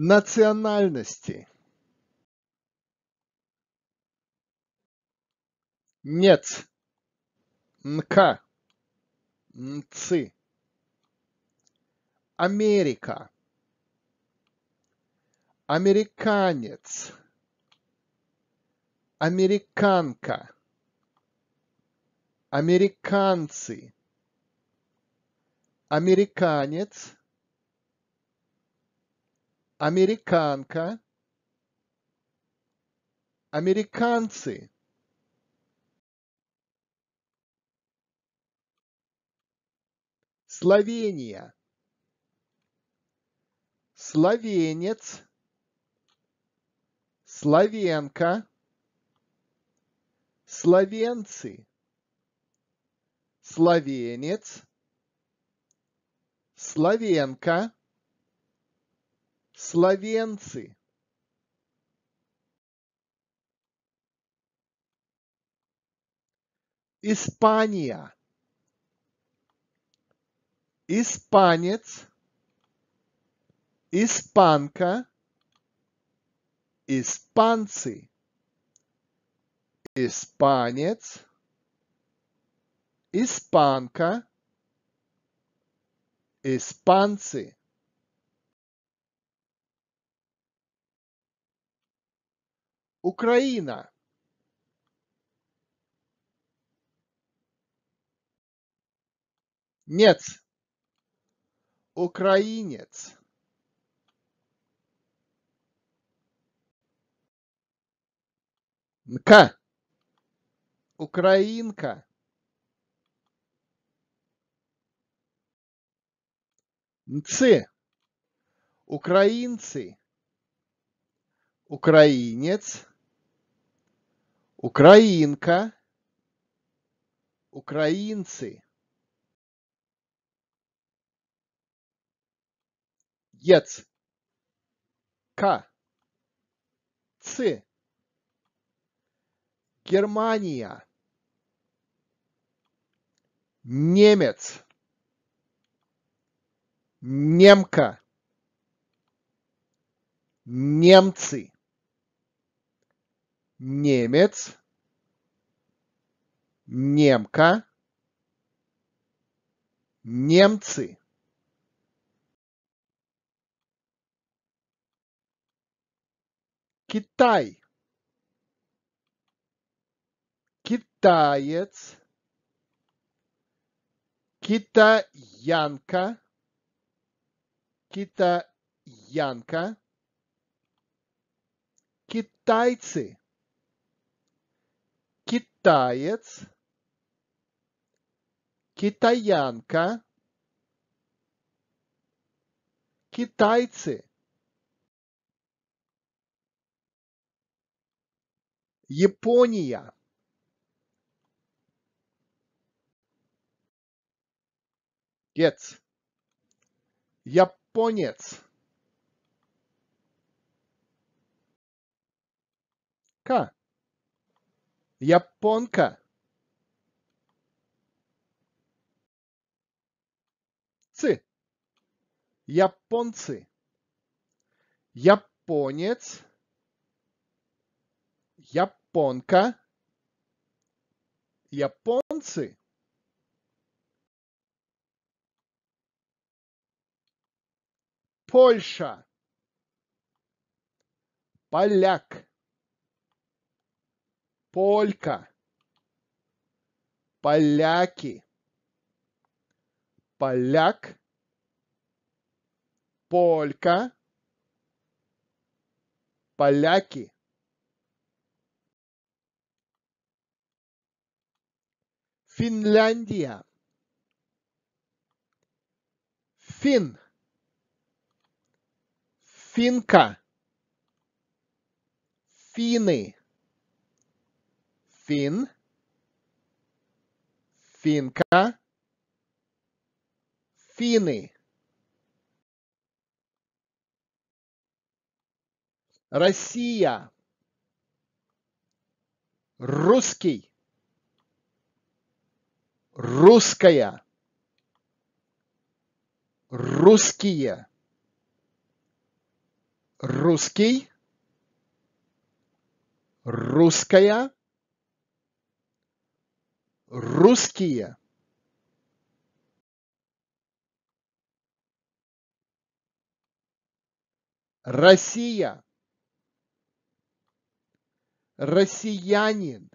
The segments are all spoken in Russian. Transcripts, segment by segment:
национальности. Нет. НК. Нцы. Америка. Американец. Американка. Американцы. Американец американка, американцы. Словения. Словенец. Словенка. Словенцы. Словенец. Словенка словенцы Испания. Испанец. Испанка. Испанцы. Испанец. Испанка. Испанцы. Украина нет украинец К. украинка нцы украинцы украинец, украинка, украинцы. Ец. К. Ц. Германия. Немец. Немка. Немцы немец, немка, немцы. Китай, китаец, китаянка, китаянка, китайцы китаец, китаянка, китайцы. Япония. Ец. Японец. К. Японка. Цы. Японцы. Японец. Японка. Японцы. Польша. Поляк. Полька. Поляки. Поляк. Полька. Поляки. Финляндия. Фин. Финка. Финны. Фин. Финка. Фины. Россия. Русский. Русская. Русские. Русский. Русская русские Россия россиянин,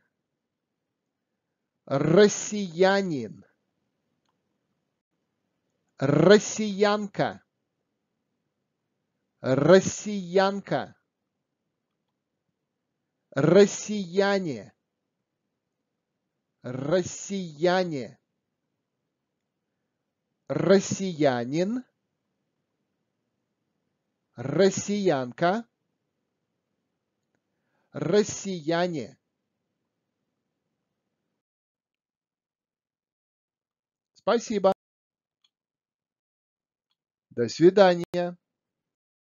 россиянин, россиянка, россиянка, россияне, россияне. Россиянин, россиянка, россияне. Спасибо. До свидания.